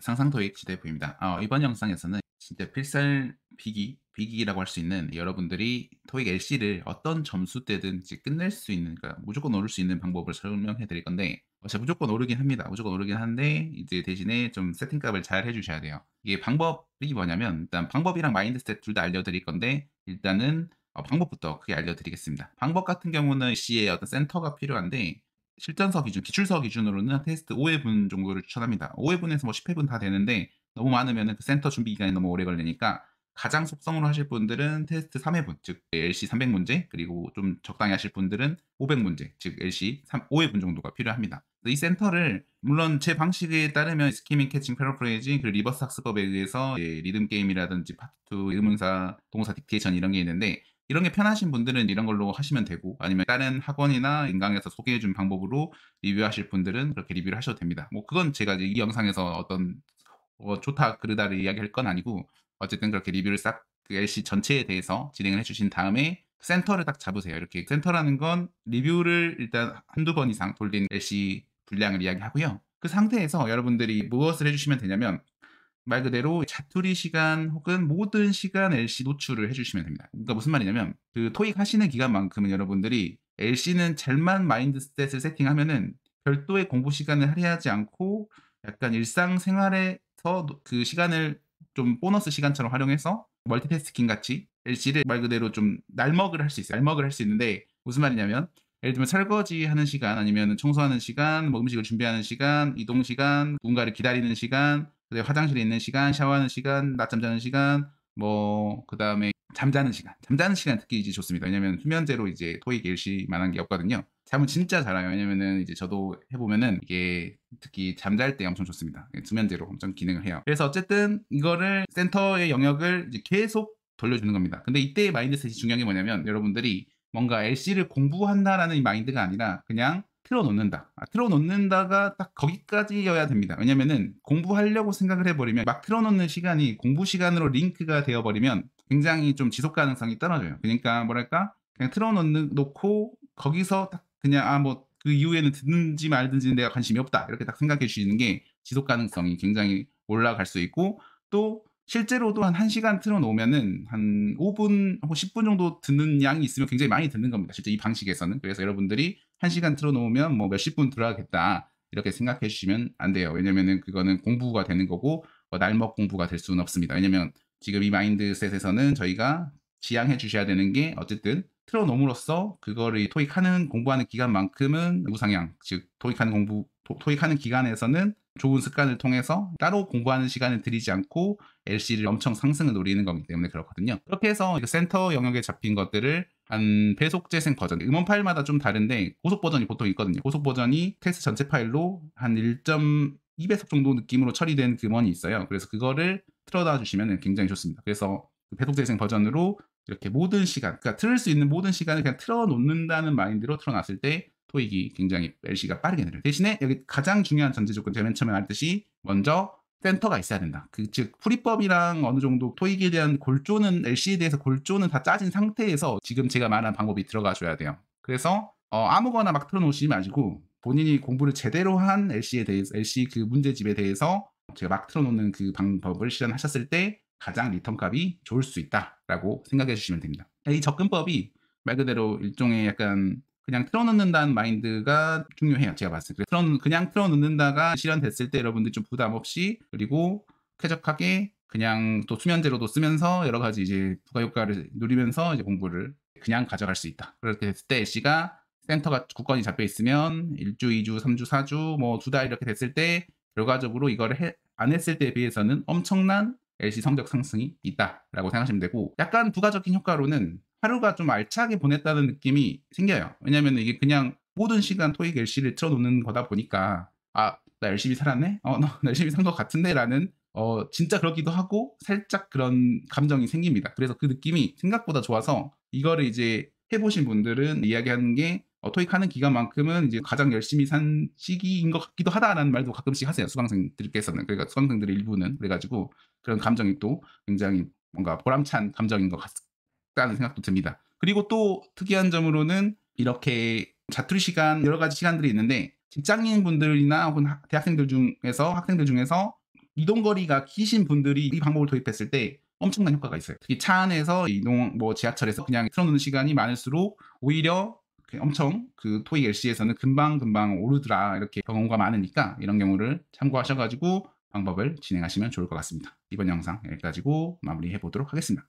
상상도입 지대부입니다. 어, 이번 영상에서는 진짜 필살 비기, 비기라고 할 수 있는 여러분들이 토익 LC를 어떤 점수대든 이 끝낼 수 있는, 그러니까 무조건 오를 수 있는 방법을 설명해 드릴 건데 어, 제가 무조건 오르긴 합니다. 무조건 오르긴 한데 이제 대신에 좀 세팅값을 잘 해주셔야 돼요. 이게 방법이 뭐냐면 일단 방법이랑 마인드셋 둘 다 알려드릴 건데 일단은 어, 방법부터 크게 알려드리겠습니다. 방법 같은 경우는 C의 어떤 센터가 필요한데 실전서 기준, 기출서 기준으로는 테스트 5회분 정도를 추천합니다. 5회분에서 뭐 10회분 다 되는데 너무 많으면 그 센터 준비 기간이 너무 오래 걸리니까 가장 속성으로 하실 분들은 테스트 3회분, 즉 LC 300문제, 그리고 좀 적당히 하실 분들은 500문제, 즉 LC 3, 5회분 정도가 필요합니다. 이 센터를 물론 제 방식에 따르면 스키밍, 캐칭, 패러프레이징, 그리고 리버스 학습법에 의해서 리듬 게임이라든지 파트 2, 의문사, 동사 딕테이션 이런 게 있는데 이런 게 편하신 분들은 이런 걸로 하시면 되고 아니면 다른 학원이나 인강에서 소개해준 방법으로 리뷰하실 분들은 그렇게 리뷰를 하셔도 됩니다. 뭐 그건 제가 이 영상에서 어떤 뭐 좋다 그르다를 이야기할 건 아니고 어쨌든 그렇게 리뷰를 싹그 LC 전체에 대해서 진행을 해주신 다음에 센터를 딱 잡으세요. 이렇게 센터라는 건 리뷰를 일단 한두 번 이상 돌린 LC 분량을 이야기하고요. 그 상태에서 여러분들이 무엇을 해주시면 되냐면 말 그대로 자투리 시간 혹은 모든 시간 LC 노출을 해주시면 됩니다. 그러니까 무슨 말이냐면 그 토익 하시는 기간만큼은 여러분들이 LC는 잘만 마인드셋을 세팅하면은 별도의 공부 시간을 할애하지 않고 약간 일상생활에서 그 시간을 좀 보너스 시간처럼 활용해서 멀티태스킹 같이 LC를 말 그대로 좀 날먹을 할 수 있어요. 날먹을 할 수 있는데 무슨 말이냐면 예를 들면 설거지 하는 시간 아니면 청소하는 시간, 뭐 음식을 준비하는 시간, 이동 시간, 누군가를 기다리는 시간 그래 화장실에 있는 시간, 샤워하는 시간, 낮잠 자는 시간, 뭐 그다음에 잠자는 시간. 잠자는 시간 특히 이제 좋습니다. 왜냐면 수면제로 이제 토익 일시 만한 게 없거든요. 잠은 진짜 잘해요. 왜냐면은 이제 저도 해보면은 이게 특히 잠잘 때 엄청 좋습니다. 예, 수면제로 엄청 기능을 해요. 그래서 어쨌든 이거를 센터의 영역을 이제 계속 돌려주는 겁니다. 근데 이때 마인드셋이 중요한 게 뭐냐면 여러분들이 뭔가 LC를 공부한다라는 마인드가 아니라 그냥 틀어놓는다. 아, 틀어놓는다가 딱 거기까지여야 됩니다. 왜냐면은 공부하려고 생각을 해버리면 막 틀어놓는 시간이 공부 시간으로 링크가 되어버리면 굉장히 좀 지속 가능성이 떨어져요. 그러니까 뭐랄까 그냥 틀어놓는 놓고 거기서 딱 그냥 아 뭐 그 이후에는 듣는지 말든지 내가 관심이 없다 이렇게 딱 생각해 주시는 게 지속 가능성이 굉장히 올라갈 수 있고 또 실제로도 한 1시간 틀어놓으면은 한 5분 혹은 10분 정도 듣는 양이 있으면 굉장히 많이 듣는 겁니다. 실제 이 방식에서는. 그래서 여러분들이 한시간 틀어놓으면 뭐 몇십 분 들어가겠다 이렇게 생각해 주시면 안 돼요. 왜냐면은 그거는 공부가 되는 거고 뭐 날먹 공부가 될 수는 없습니다. 왜냐면 지금 이 마인드셋에서는 저희가 지향해 주셔야 되는 게 어쨌든 틀어놓음으로써 그거를 토익하는 공부하는 기간만큼은 우상향 즉 토익하는 공부 토익하는 기간에서는 좋은 습관을 통해서 따로 공부하는 시간을 들이지 않고 LC를 엄청 상승을 노리는 거기 때문에 그렇거든요. 그렇게 해서 센터 영역에 잡힌 것들을 한 배속 재생 버전, 음원 파일마다 좀 다른데 고속 버전이 보통 있거든요. 고속 버전이 텍스트 전체 파일로 한 1.2배속 정도 느낌으로 처리된 그 음원이 있어요. 그래서 그거를 틀어다 주시면 굉장히 좋습니다. 그래서 그 배속 재생 버전으로 이렇게 모든 시간, 그러니까 틀을 수 있는 모든 시간을 그냥 틀어 놓는다는 마인드로 틀어 놨을 때 토익이 굉장히 LC가 빠르게 내려요. 대신에 여기 가장 중요한 전제 조건 제가 맨 처음에 말했듯이 먼저 센터가 있어야 된다. 그즉 풀이법이랑 어느 정도 토익에 대한 골조는 LC에 대해서 골조는 다 짜진 상태에서 지금 제가 말한 방법이 들어가 줘야 돼요. 그래서 어, 아무거나 막 틀어놓으시지 마시고 본인이 공부를 제대로 한 LC에 대해서 LC 그 문제집에 대해서 제가 막 틀어놓는 그 방법을 실현하셨을 때 가장 리턴 값이 좋을 수 있다라고 생각해 주시면 됩니다. 이 접근법이 말 그대로 일종의 약간 그냥 틀어놓는다는 마인드가 중요해요. 제가 봤을 때. 그런 그냥 틀어놓는다가 실현됐을 때 여러분들 좀 부담 없이 그리고 쾌적하게 그냥 또 수면제로도 쓰면서 여러 가지 이제 부가 효과를 누리면서 이제 공부를 그냥 가져갈 수 있다. 그렇게 됐을 때 C가 센터가 국건이 잡혀 있으면 1주, 2주, 3주, 4주, 뭐 두 달 이렇게 됐을 때 결과적으로 이걸 해, 안 했을 때에 비해서는 엄청난 LC 성적 상승이 있다라고 생각하시면 되고 약간 부가적인 효과로는 하루가 좀 알차게 보냈다는 느낌이 생겨요. 왜냐면 이게 그냥 모든 시간 토익 LC를 틀어놓는 거다 보니까 아, 나 열심히 살았네? 어, 나 열심히 산 것 같은데? 라는 어, 진짜 그렇기도 하고 살짝 그런 감정이 생깁니다. 그래서 그 느낌이 생각보다 좋아서 이거를 이제 해보신 분들은 이야기하는 게 어, 토익 하는 기간만큼은 이제 가장 열심히 산 시기인 것 같기도 하다라는 말도 가끔씩 하세요. 수강생들께서는. 그러니까 수강생들의 일부는. 그래가지고 그런 감정이 또 굉장히 뭔가 보람찬 감정인 것 같, 습니다 싶다는 생각도 듭니다. 그리고 또 특이한 점으로는 이렇게 자투리 시간 여러 가지 시간들이 있는데 직장인 분들이나 혹은 대학생들 중에서 학생들 중에서 이동 거리가 키신 분들이 이 방법을 도입했을 때 엄청난 효과가 있어요. 특히 차 안에서 이동 뭐 지하철에서 그냥 틀어놓는 시간이 많을수록 오히려 엄청 그 토익 LC에서는 금방 금방 오르더라 이렇게 경험과 많으니까 이런 경우를 참고하셔가지고 방법을 진행하시면 좋을 것 같습니다. 이번 영상 여기까지고 마무리해 보도록 하겠습니다.